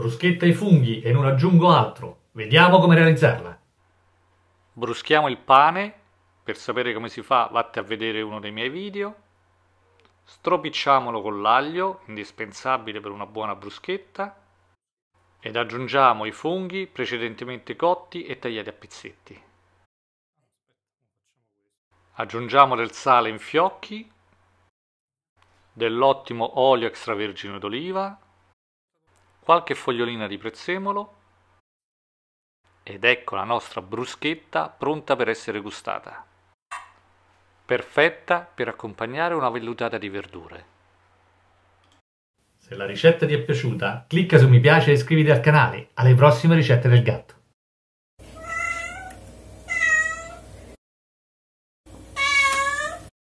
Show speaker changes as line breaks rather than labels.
Bruschetta i funghi e non aggiungo altro. Vediamo come realizzarla.
Bruschiamo il pane. Per sapere come si fa vatti a vedere uno dei miei video. Stropicciamolo con l'aglio, indispensabile per una buona bruschetta. Ed aggiungiamo i funghi precedentemente cotti e tagliati a pezzetti. Aggiungiamo del sale in fiocchi, dell'ottimo olio extravergine d'oliva qualche fogliolina di prezzemolo ed ecco la nostra bruschetta pronta per essere gustata. Perfetta per accompagnare una vellutata di verdure. Se la ricetta ti è piaciuta,
clicca su mi piace e iscriviti al canale. Alle prossime ricette del gatto.